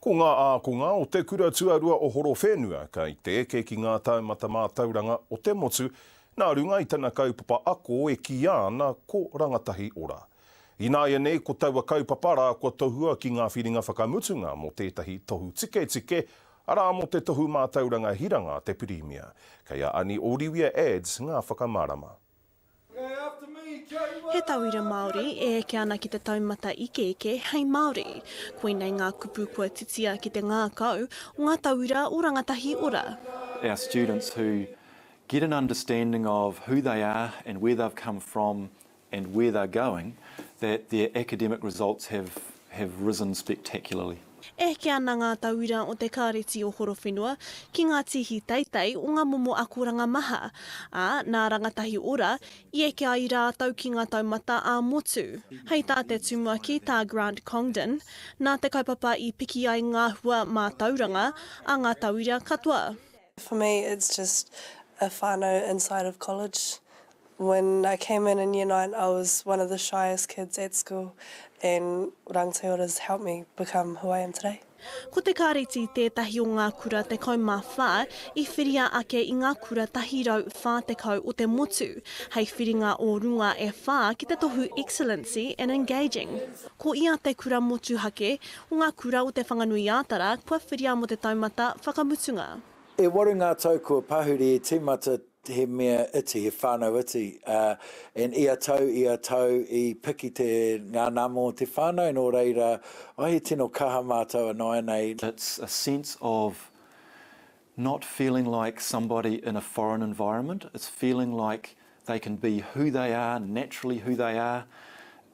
Ko ngā ākunga o te kura tuarua o horo whenua, ka i te eke ki ngā taumata mātauranga o te motu, nā runga i tana kaupapa ako e ki āna ko rangatahi ora. I nāia nei, ko taua kaupapa rā ko tohua ki ngā whiringa whakamutunga mo tētahi tohu tike tike, ara mo te tohu mātauranga hiranga te pirimia, kei a ani Oriwia Ads ngā whakamārama. He tauira Māori e eke ana ki te taumata ike ike hei Māori. Koinei ngā kupu kua titia ki te ngākau, ngā tauira o rangatahi ora. Our students who get an understanding of who they are and where they've come from and where they're going, that their academic results have, have risen spectacularly e ke ana ngā tauira o te kāreti o horo whenua ki ngā tihi teitei o ngā momo akuranga maha. A, nā rangatahi ora, i e ke ai rātau ki ngā taumata a motu. Hei tā te tumuaki tā Grant Congdon, nā te kaupapa i piki ai ngā hua mā tauranga a ngā tauira katoa. For me, it's just a whānau inside of college when I came in in year nine, I was one of the shyest kids at school, and Rangte has helped me become who I am today. Ko te kāreti tētahi o ngā kura te kaumā whā i whiria ake i ngā kura tahi rau whātekau o te motu, hei whiringa o runga e whā ki te tohu excellency and engaging. Ko ia te kura motu hake o ngā kura o te whanganui ātara kua whiria mo te taumata whakamutunga. E waru ngā tau kua pahuri e timata he mea iti, e he whānau iti. E uh, and ia tau, ia tau i piki te ngā namo te whānau, no reira, ai e tino kaha mātou anai nei. It's a sense of not feeling like somebody in a foreign environment. It's feeling like they can be who they are, naturally who they are,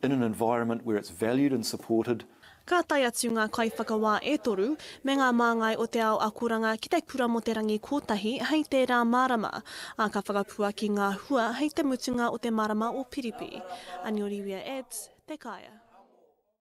in an environment where it's valued and supported, ka tai atu ngā kaiwhakawā e toru me ngā māngai o te ao akuranga ki te kura mo te rangi kotahi hei te rā marama, a ka whakapua ki ngā hua hei te mutunga o te marama o piripi. Aniori Wea Ebs, te kaia.